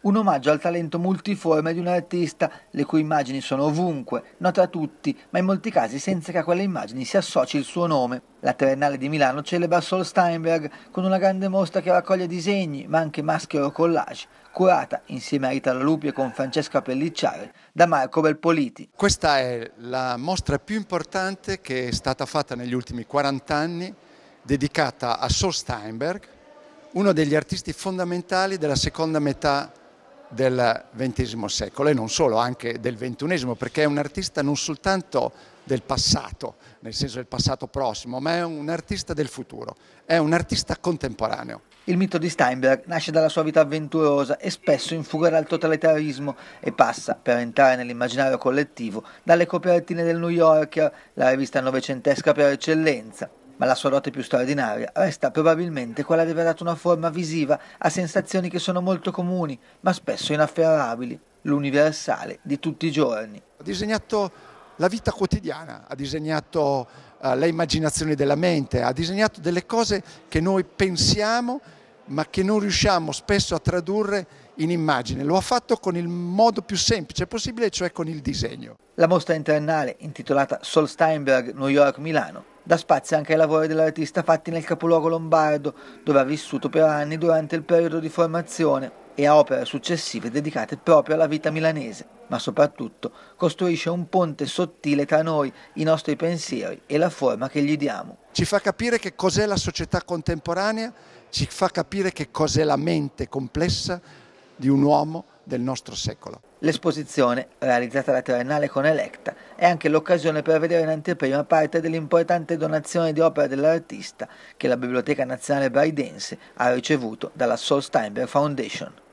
Un omaggio al talento multiforme di un artista le cui immagini sono ovunque, nota a tutti, ma in molti casi senza che a quelle immagini si associ il suo nome. La Triennale di Milano celebra Sol Steinberg con una grande mostra che raccoglie disegni, ma anche maschere o collage, curata insieme a Rita La Lupi e con Francesca Pellicciari da Marco Belpoliti. Questa è la mostra più importante che è stata fatta negli ultimi 40 anni, dedicata a Sol Steinberg, uno degli artisti fondamentali della seconda metà del XX secolo e non solo, anche del XXI, perché è un artista non soltanto del passato, nel senso del passato prossimo, ma è un artista del futuro, è un artista contemporaneo. Il mito di Steinberg nasce dalla sua vita avventurosa e spesso in fuga dal totalitarismo e passa, per entrare nell'immaginario collettivo, dalle copertine del New Yorker, la rivista novecentesca per eccellenza, ma la sua dote più straordinaria resta probabilmente quella di aver dato una forma visiva a sensazioni che sono molto comuni, ma spesso inafferrabili, l'universale di tutti i giorni. Ha disegnato la vita quotidiana, ha disegnato uh, eh, le immaginazioni della mente, ha disegnato delle cose che noi pensiamo ma che non riusciamo spesso a tradurre in immagine. Lo ha fatto con il modo più semplice possibile, cioè con il disegno. La mostra internale, intitolata Sol Steinberg New York-Milano, dà spazio anche ai lavori dell'artista fatti nel capoluogo lombardo, dove ha vissuto per anni durante il periodo di formazione e a opere successive dedicate proprio alla vita milanese, ma soprattutto costruisce un ponte sottile tra noi, i nostri pensieri e la forma che gli diamo. Ci fa capire che cos'è la società contemporanea, ci fa capire che cos'è la mente complessa di un uomo del nostro secolo. L'esposizione, realizzata da Triennale con Electa, è anche l'occasione per vedere in anteprima parte dell'importante donazione di opera dell'artista che la Biblioteca Nazionale Braidense ha ricevuto dalla Sol Steinberg Foundation.